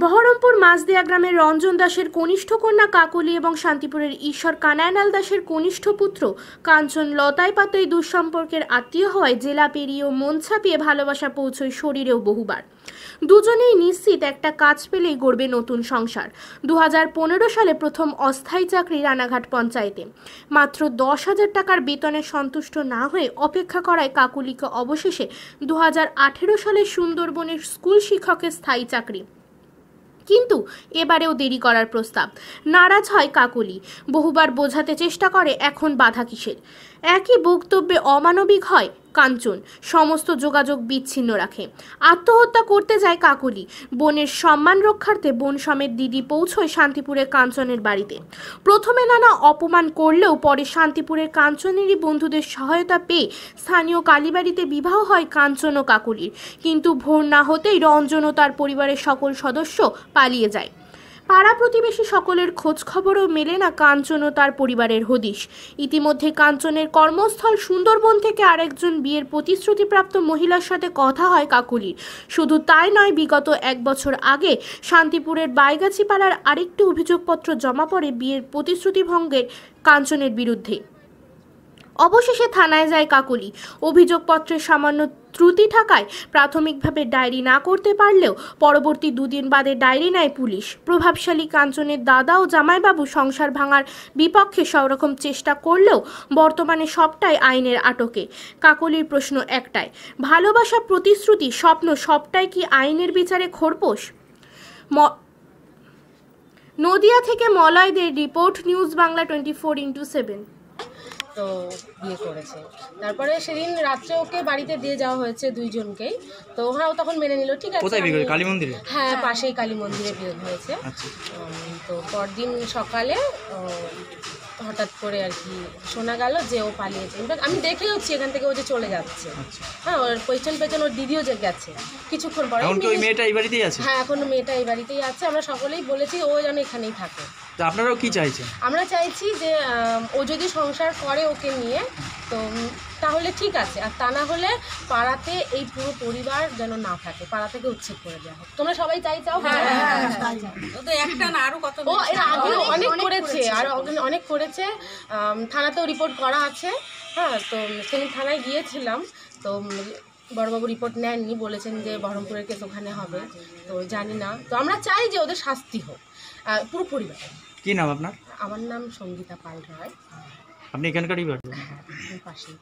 বহরমপুর মাসদিয়া গ্রামের রঞ্জন দাসের কনিষ্ঠ কন্যা কাকলি এবং শান্তিপুরের ঈশ্বর কানায়নাল দাসের কনিষ্ঠ পুত্র কাঞ্চন লতায় পাতাই দুঃসম্পর্কের আত্মীয় হওয়ায় জেলা পেরিয়ে মন ছাপিয়ে ভালোবাসা পৌঁছয় শরীরেও বহুবার দুজনেই নিশ্চিত একটা কাজ পেলেই গড়বে নতুন সংসার দু সালে প্রথম অস্থায়ী চাকরি রানাঘাট পঞ্চায়েতে মাত্র দশ হাজার টাকার বেতনে সন্তুষ্ট না হয়ে অপেক্ষা করায় কাকুলিকে অবশেষে দু সালে সুন্দরবনের স্কুল শিক্ষকের স্থায়ী চাকরি কিন্তু এবারেও দেরি করার প্রস্তাব নারাজ হয় কাকলি বহুবার বোঝাতে চেষ্টা করে এখন বাধা কিসের একই বক্তব্যে অমানবিক হয় কাঞ্চন সমস্ত যোগাযোগ বিচ্ছিন্ন রাখে আত্মহত্যা করতে যায় কাকলি বোনের সম্মান রক্ষার্থে বোন সমেত দিদি পৌঁছয় শান্তিপুরের কাঞ্চনের বাড়িতে প্রথমে নানা অপমান করলেও পরে শান্তিপুরের কাঞ্চনেরই বন্ধুদের সহায়তা পেয়ে স্থানীয় কালীবাড়িতে বিবাহ হয় কাঞ্চন ও কাকলির কিন্তু ভোর না হতেই রঞ্জন ও তার পরিবারের সকল সদস্য পালিয়ে যায় পাড়া প্রতিবেশী সকলের খোঁজ খবরও মেলে না কাঞ্চন ও তার পরিবারের হদিশ ইতিমধ্যে কাঞ্চনের কর্মস্থল সুন্দরবন থেকে আরেকজন বিয়ের প্রতিশ্রুতিপ্রাপ্ত মহিলার সাথে কথা হয় কাকুলির শুধু তাই নয় বিগত এক বছর আগে শান্তিপুরের বাইগাছি পাড়ার আরেকটি অভিযোগপত্র জমা পড়ে বিয়ের প্রতিশ্রুতি ভঙ্গের কাঞ্চনের বিরুদ্ধে অবশেষে থানায় যায় কাকলি অভিযোগপত্রের সামান্য ত্রুটি থাকায় প্রাথমিকভাবে ডায়েরি না করতে পারলেও পরবর্তী দুদিন বাদে ডায়েরি নেয় পুলিশ প্রভাবশালী কাঞ্চনের দাদা ও জামাইবাবু সংসার ভাঙার বিপক্ষে সবরকম চেষ্টা করলেও বর্তমানে সবটাই আইনের আটকে কাকলির প্রশ্ন একটাই ভালোবাসা প্রতিশ্রুতি স্বপ্ন সবটাই কি আইনের বিচারে খোরপোশ নদিয়া থেকে মলয়দের report news Bangla twenty four into seven তো বিয়ে করেছে তারপরে সেদিন রাত্রে ওকে বাড়িতে দিয়ে যাওয়া হয়েছে দুইজনকেই তো ওরাও তখন মেনে নিল ঠিক আছে কালী মন্দিরে হ্যাঁ পাশেই কালী মন্দিরে বিয়ে হয়েছে আচ্ছা। তো পরদিন সকালে হঠাৎ করে আর কি শোনা গেল যে ও পালিয়েছে ইনফ্যাক্ট আমি দেখেওছি এখান থেকে ও যে চলে যাচ্ছে আচ্ছা। হ্যাঁ ওর পেছন পেছন ওর দিদিও যে গেছে কিছুক্ষণ পরে মেয়েটা এই বাড়িতেই আছে হ্যাঁ এখন মেয়েটা এই বাড়িতেই আছে আমরা সকলেই বলেছি ও যেন এখানেই থাকে তো আপনারাও কি চাইছেন আমরা চাইছি যে ও যদি সংসার করে ওকে নিয়ে তো তাহলে ঠিক আছে আর তা না হলে পাড়াতে এই পুরো পরিবার যেন না থাকে পাড়া থেকে উচ্ছেদ করে দেওয়া হোক তোমরা সবাই হ্যাঁ, হ্যাঁ, হ্যাঁ, চাই চাও ও এর অনেক করেছে আর অনেক করেছে থানাতেও রিপোর্ট করা আছে হ্যাঁ তো সেদিন থানায় গিয়েছিলাম তো বড়বাবু রিপোর্ট নেননি বলেছেন যে বহরমপুরের কেস ওখানে হবে তো জানি না তো আমরা চাই যে ওদের শাস্তি হোক পুরো পরিবার কি নাম আপনার আমার নাম সঙ্গীতা পাল রায় আপনি এখানকারই বাড়ি হ্যাঁ, পাশে